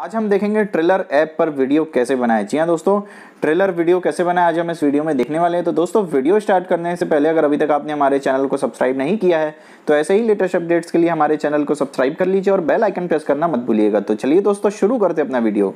आज हम देखेंगे ट्रेलर ऐप पर वीडियो कैसे बनाए जी हाँ दोस्तों ट्रेलर वीडियो कैसे बनाए आज हम इस वीडियो में देखने वाले हैं तो दोस्तों वीडियो स्टार्ट करने से पहले अगर अभी तक आपने हमारे चैनल को सब्सक्राइब नहीं किया है तो ऐसे ही लेटेस्ट अपडेट्स के लिए हमारे चैनल को सब्सक्राइब कर लीजिए और बेल आइकन प्रेस करना मत भूलिएगा तो चलिए दोस्तों शुरू करते अपना वीडियो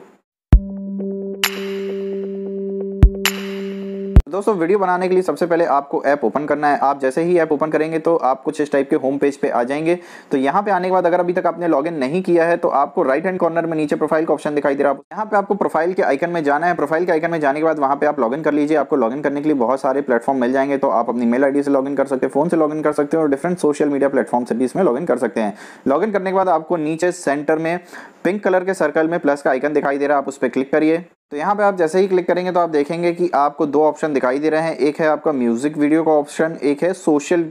दोस्तों वीडियो बनाने के लिए सबसे पहले आपको ऐप ओपन करना है आप जैसे ही ऐप ओपन करेंगे तो आप कुछ इस टाइप के होम पेज पे आ जाएंगे तो यहाँ पे आने के बाद अगर अभी तक आपने लॉगिन नहीं किया है तो आपको राइट हैंड कॉर्नर में नीचे प्रोफाइल का ऑप्शन दिखाई दे रहा है यहाँ पे आपको प्रोफाइल के आइकन में जाना है प्रोफाइल के आइकन में जाने के बाद वहाँ पे आप लॉग कर लीजिए आपको लॉग करने के लिए बहुत सारे प्लेटफॉर्म मिल जाएंगे तो आप अपनी मेल आई से लॉग कर सकते हैं फोन से लॉग कर सकते हैं और डिफरेंट सोशल मीडिया प्लेटफॉर्म से भी इसमें लॉग कर सकते हैं लॉग करने के बाद आपको नीचे सेंटर में पिंक कलर के सर्कल में प्लस का आइकन दिखाई दे रहा है आप उस पर क्लिक करिए तो यहाँ पे आप जैसे ही क्लिक करेंगे तो आप देखेंगे कि आपको दो ऑप्शन दिखाई दे रहे हैं एक है आपका म्यूज़िक वीडियो का ऑप्शन एक है सोशल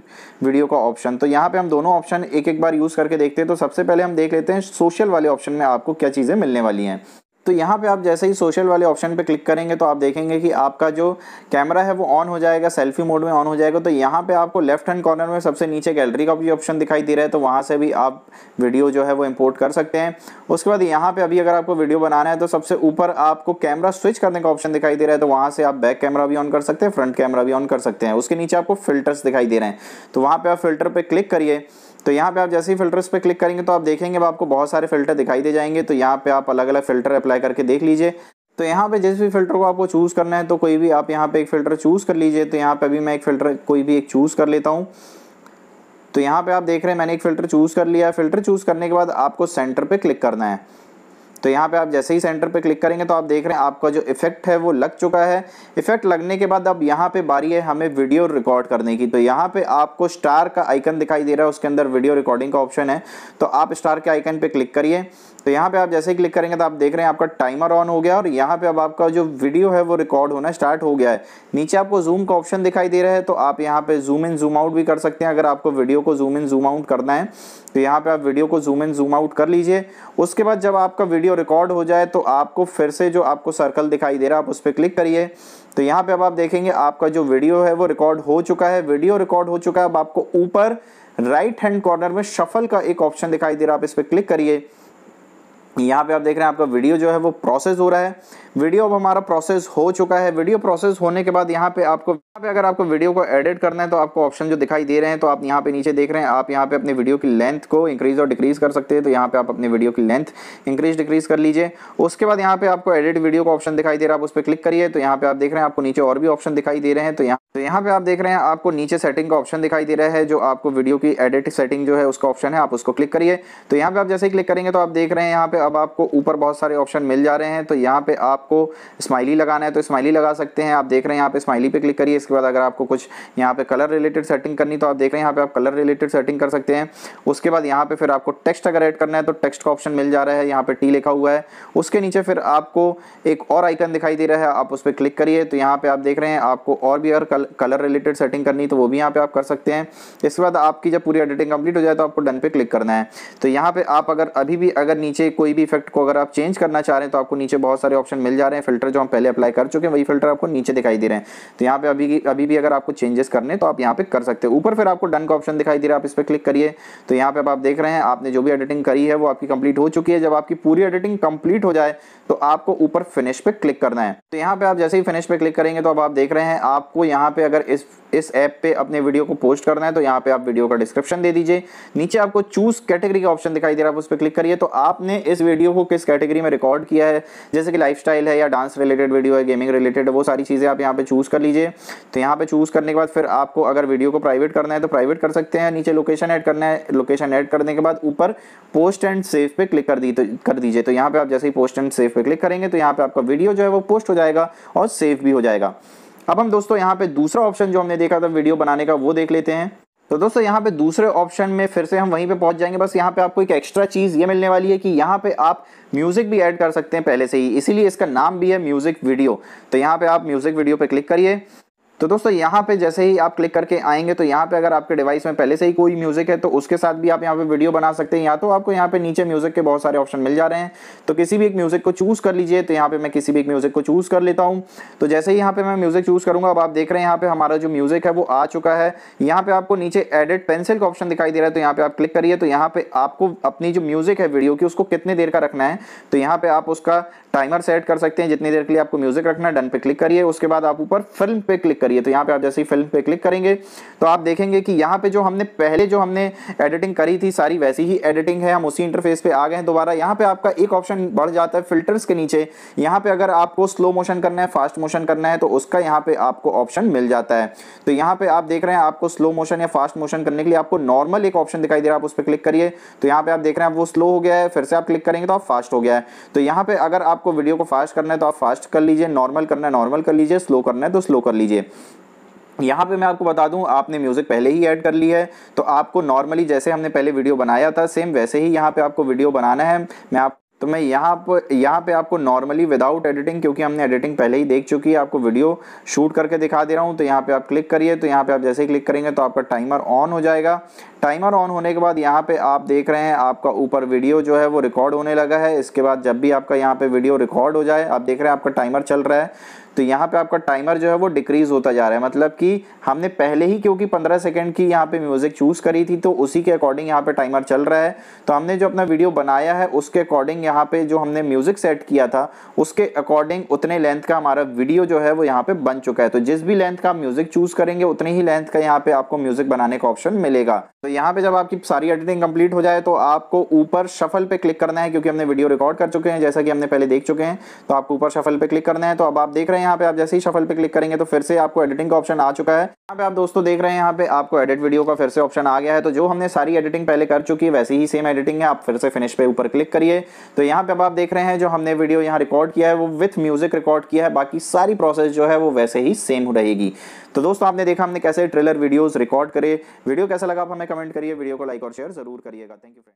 वीडियो का ऑप्शन तो यहाँ पे हम दोनों ऑप्शन एक एक बार यूज़ करके देखते हैं तो सबसे पहले हम देख लेते हैं सोशल वाले ऑप्शन में आपको क्या चीज़ें मिलने वाली हैं तो यहाँ पे आप जैसे ही सोशल वाले ऑप्शन पे क्लिक करेंगे तो आप देखेंगे कि आपका जो कैमरा है वो ऑन हो जाएगा सेल्फी मोड में ऑन हो जाएगा तो यहाँ पे आपको लेफ्ट हैंड कॉर्नर में सबसे नीचे गैलरी का भी ऑप्शन दिखाई दे रहा है तो वहाँ से भी आप वीडियो जो है वो इम्पोर्ट कर सकते हैं उसके बाद यहाँ पर अभी अगर आपको वीडियो बनाना है तो सबसे ऊपर आपको कैमरा स्विच करने का ऑप्शन दिखाई दे रहा है तो वहाँ से आप बैक कैमरा भी ऑन कर सकते हैं फ्रंट कैमरा भी ऑन कर सकते हैं उसके नीचे आपको फिल्टर्स दिखाई दे रहे हैं तो वहाँ पर आप फिल्टर पर क्लिक करिए तो यहाँ पे आप जैसे ही फिल्टर्स पे क्लिक करेंगे तो आप देखेंगे आपको बहुत सारे फिल्टर दिखाई दे जाएंगे तो यहाँ पे आप अलग अलग फिल्टर अप्लाई करके देख लीजिए तो यहाँ पे जिस भी फिल्टर को आपको चूज़ करना है तो कोई भी आप यहाँ पे एक फ़िल्टर चूज़ कर लीजिए तो यहाँ पे अभी मैं एक फ़िल्टर कोई भी एक चूज़ कर लेता हूँ तो यहाँ पे आप देख रहे हैं मैंने एक फ़िल्टर चूज़ कर लिया फ़िल्टर चूज़ करने के बाद आपको सेंटर पे क्लिक करना है तो यहाँ पे आप जैसे ही सेंटर पे क्लिक करेंगे तो आप देख रहे हैं आपका जो इफेक्ट है वो लग चुका है इफेक्ट लगने के बाद अब यहाँ पे बारी है हमें वीडियो रिकॉर्ड करने की तो यहाँ पे आपको स्टार का आइकन दिखाई दे रहा है उसके अंदर वीडियो रिकॉर्डिंग का ऑप्शन है तो आप स्टार के आइकन पे क्लिक करिए तो यहाँ पे आप जैसे ही क्लिक करेंगे तो आप देख रहे हैं आपका टाइमर ऑन हो गया और यहाँ पे अब आपका जो वीडियो है वो रिकॉर्ड होना स्टार्ट हो गया है नीचे आपको जूम का ऑप्शन दिखाई दे रहा है तो आप यहाँ पे जूम इन जूम आउट भी कर सकते हैं अगर आपको वीडियो को जूम इन जूम आउट करना है तो यहाँ पे आप वीडियो को जूम इन जूम आउट कर लीजिए उसके बाद जब आपका वीडियो रिकॉर्ड हो जाए तो आपको फिर से जो आपको सर्कल दिखाई दे रहा है आप उस पर क्लिक करिए तो यहाँ पे अब आप देखेंगे आपका जो वीडियो है वो रिकॉर्ड हो चुका है वीडियो रिकॉर्ड हो चुका है अब आपको ऊपर राइट हैंड कॉर्नर में शफल का एक ऑप्शन दिखाई दे रहा है आप इस पर क्लिक करिए यहाँ पे आप देख रहे हैं आपका वीडियो जो है वो प्रोसेस हो रहा है वीडियो अब हमारा प्रोसेस हो चुका है वीडियो प्रोसेस होने के बाद यहाँ पे आपको यहाँ पे अगर आपको वीडियो को एडिट करना है तो आपको ऑप्शन जो दिखाई दे रहे हैं तो आप यहाँ पे नीचे देख रहे हैं आप यहाँ पे अपनी वीडियो की लेंथ को इंक्रीज और डिक्रीज कर सकते हैं तो यहाँ पे आप अपनी वीडियो की लेंथ इंक्रीज डिक्रीज कर लीजिए उसके बाद यहाँ पे आपको एडिट वीडियो का ऑप्शन दिखाई दे रहा है आप उस पर क्लिक करिए तो यहाँ पे आप देख रहे हैं आपको नीचे और भी ऑप्शन दिखाई दे रहे हैं तो यहाँ तो यहाँ पे आप देख रहे हैं आपको नीचे सेटिंग का ऑप्शन दिखाई दे रहा है जो आपको वीडियो की एडिट सेटिंग जो है उसका ऑप्शन है आप उसको क्लिक करिए तो यहाँ पे आप जैसे ही क्लिक करेंगे तो आप देख रहे हैं यहाँ पे अब आपको ऊपर बहुत सारे ऑप्शन मिल जा रहे हैं तो यहाँ पे आप आपको स्माइली लगाना है तो स्माइली लगा सकते हैं आप देख रहे हैं यहाँ पे स्माइली पे क्लिक करिए इसके बाद अगर आपको कुछ यहाँ पे कलर रिलेटेड सेटिंग करनी तो आप देख रहे हैं यहाँ पे आप कलर रिलेटेड सेटिंग कर सकते हैं उसके बाद यहाँ पे फिर आपको टेक्स्ट अगर एड करना है तो टेक्स्ट का ऑप्शन मिल जा रहा है यहाँ पे टी लिखा हुआ है उसके नीचे फिर आपको एक और आइकन दिखाई दे रहा है आप उस पर क्लिक करिए तो यहाँ पे आप देख रहे हैं आपको और भी अगर कलर रिलेटेड सेटिंग करनी तो वो भी यहाँ पे आप कर सकते हैं इसके बाद आपकी जब पूरी एडिटिंग कंप्लीट हो जाए तो आपको डन पे क्लिक करना है तो यहाँ पे आप अगर अभी भी अगर नीचे कोई भी इफेक्ट को अगर आप चेंज करना चाह रहे हैं तो आपको नीचे बहुत सारे ऑप्शन मिल मिल जा रहे हैं फिल्टर जो हम पहले अप्लाई कर चुके हैं वही फिल्टर आपको नीचे दिखाई दे रहे हैं तो यहाँ पे अभी अभी भी अगर आपको चेंजेस करने तो आप यहाँ पे कर सकते हैं ऊपर फिर आपको डन का ऑप्शन दिखाई दे रहा है आप इस पर क्लिक करिए तो यहाँ पे आप देख रहे हैं आपने जो भी एडिटिंग करी है वो आपकी कंप्लीट हो चुकी है जब आपकी पूरी एडिटिंग कंप्लीट हो जाए तो आपको ऊपर फिनिश पे क्लिक करना है तो यहाँ पे आप जैसे ही फिनिश पे क्लिक करेंगे तो अब आप देख रहे हैं आपको यहाँ पे अगर इस इस ऐप पे अपने वीडियो को पोस्ट करना है तो यहाँ पे आप वीडियो का डिस्क्रिप्शन दे दीजिए नीचे आपको चूज कैटेगरी का ऑप्शन दिखाई दे रहा है आप उस पर क्लिक करिए तो आपने इस वीडियो को किस कैटेगरी में रिकॉर्ड किया है जैसे कि लाइफ है या डांस रिलेटेड वीडियो है गेमिंग रिलेटेड वो सारी चीज़ें आप यहाँ पर चूज़ कर लीजिए तो यहाँ पर चूज़ करने के बाद फिर आपको अगर वीडियो को प्राइवेट करना है तो प्राइवेट कर सकते हैं नीचे लोकेशन ऐड करना है लोकेशन ऐड करने के बाद ऊपर पोस्ट एंड सेफ पे क्लिक कर दी तो कर दीजिए तो यहाँ पे आप जैसे ही पोस्ट एंड सेफ पे क्लिक करेंगे तो यहाँ पे आपका वीडियो जो है वो पोस्ट हो जाएगा और सेफ भी हो जाएगा अब हम दोस्तों यहाँ पे दूसरा ऑप्शन जो हमने देखा था वीडियो बनाने का वो देख लेते हैं तो दोस्तों यहाँ पे दूसरे ऑप्शन में फिर से हम वहीं पे पहुंच जाएंगे बस यहाँ पे आपको एक एक्स्ट्रा चीज़ ये मिलने वाली है कि यहाँ पे आप म्यूज़िक भी ऐड कर सकते हैं पहले से ही इसीलिए इसका नाम भी है म्यूज़िक वीडियो तो यहाँ पे आप म्यूज़िक वीडियो पे क्लिक करिए तो दोस्तों यहाँ पे जैसे ही आप क्लिक करके आएंगे तो यहाँ पे अगर आपके डिवाइस में पहले से ही कोई म्यूज़िक है तो उसके साथ भी आप यहाँ पे वीडियो बना सकते हैं या तो आपको यहाँ पे नीचे म्यूज़िक के बहुत सारे ऑप्शन मिल जा रहे हैं तो किसी भी एक म्यूज़िक को चूज़ कर लीजिए तो यहाँ पे मैं किसी भी एक म्यूज़िक को चूज़ कर लेता हूँ तो जैसे ही यहाँ पे मैं म्यूज़िक चूज़ करूँगा अब आप देख रहे हैं यहाँ पे हमारा जो म्यूज़िक है वो आ चुका है यहाँ पे आपको नीचे एडिट पेंसिल का ऑप्शन दिखाई दे रहा है तो यहाँ पे आप क्लिक करिए तो यहाँ पे आपको अपनी जो म्यूज़िक है वीडियो की उसको कितने देर का रखना है तो यहाँ पे आप उसका टाइमर सेट कर सकते हैं जितनी देर के लिए आपको म्यूज़िक रखना है डन पे क्लिक करिए उसके बाद आप ऊपर फिल्म पे क्लिक करिए तो यहाँ पे आप जैसे ही फिल्म पे क्लिक करेंगे तो आप देखेंगे कि यहाँ पे जो हमने पहले जो हमने एडिटिंग करी थी सारी वैसी ही एडिटिंग है हम उसी इंटरफेस पे आ गए हैं दोबारा यहाँ पे आपका एक ऑप्शन बढ़ जाता है फिल्टर्स के नीचे यहाँ पे अगर आपको स्लो मोशन करना है फास्ट मोशन करना है तो उसका यहाँ पे आपको ऑप्शन मिल जाता है तो यहाँ पे आप देख रहे हैं आपको स्लो मोशन या फास्ट मोशन करने के लिए आपको नॉर्मल एक ऑप्शन दिखाई दे रहा है आप उस पर क्लिक करिए तो यहाँ पे आप देख रहे हैं वो स्लो हो गया है फिर से आप क्लिक करेंगे तो आप फास्ट हो गया है तो यहाँ पे अगर आपको वीडियो को फास्ट करना है तो आप फास्ट कर लीजिए नॉर्मल करना है नॉर्मल कर लीजिए स्लो करना है तो स्लो कर लीजिए यहाँ पे मैं आपको बता दूँ आपने म्यूज़िक पहले ही ऐड कर ली है तो आपको नॉर्मली जैसे हमने पहले वीडियो बनाया था सेम वैसे ही यहाँ पे आपको वीडियो बनाना है मैं आप तो मैं यहाँ पर यहाँ पे आपको नॉर्मली विदाउट एडिटिंग क्योंकि हमने एडिटिंग पहले ही देख चुकी है आपको वीडियो शूट करके दिखा दे रहा हूँ तो यहाँ पे आप क्लिक करिए तो यहाँ पे आप जैसे ही क्लिक करेंगे तो आपका टाइमर ऑन हो जाएगा टाइमर ऑन होने के बाद यहाँ पे आप देख रहे हैं आपका ऊपर वीडियो जो है वो रिकॉर्ड होने लगा है इसके बाद जब भी आपका यहाँ पर वीडियो रिकॉर्ड हो जाए आप देख रहे हैं आपका टाइमर चल रहा है तो यहाँ पे आपका टाइमर जो है वो डिक्रीज़ होता जा रहा है मतलब कि हमने पहले ही क्योंकि 15 सेकंड की यहाँ पे म्यूज़िक चूज़ करी थी तो उसी के अकॉर्डिंग यहाँ पे टाइमर चल रहा है तो हमने जो अपना वीडियो बनाया है उसके अकॉर्डिंग यहाँ पे जो हमने म्यूज़िक सेट किया था उसके अकॉर्डिंग उतने लेंथ का हमारा वीडियो जो है वो यहाँ पर बन चुका है तो जिस भी लेंथ का आप म्यूज़िक चूज़ करेंगे उतनी ही लेंथ का यहाँ पे आपको म्यूज़िक बनाने का ऑप्शन मिलेगा तो यहाँ पे जब आपकी सारी एडिटिंग कंप्लीट हो जाए तो आपको ऊपर शफल पर क्लिक करना है क्योंकि हमने वीडियो रिकॉर्ड कर चुके हैं जैसा कि हमने पहले देख चुके हैं तो आपको ऊपर शफल पर क्लिक करना है तो अब आप देख रहे हैं यहाँ पे आप जैसे ही शफल पे क्लिक करेंगे तो फिर से आपको एडिटिंग का ऑप्शन आ चुका है यहाँ पे आप दोस्तों देख रहे हैं यहाँ पे आपको एडिट वीडियो का फिर से ऑप्शन आ गया है तो जो हमने सारी एडिटिंग पहले कर चुकी है वैसी ही सेम एडिटिंग है आप फिर से फिनिश पे ऊपर क्लिक करिए तो यहाँ पे अब आप देख रहे हैं जो हमने वीडियो यहाँ रिकॉर्ड किया है वो विथ म्यूजिक रिकॉर्ड किया है बाकी सारी प्रोसेस जो है वो वैसे ही सेम रहेगी तो दोस्तों आपने देखा हमने कैसे ट्रेलर वीडियोज रिकॉर्ड करे वीडियो कैसा लगा आप हमें कमेंट करिए वीडियो को लाइक और शेयर जरूर करिएगा थैंक यू फ्रेंड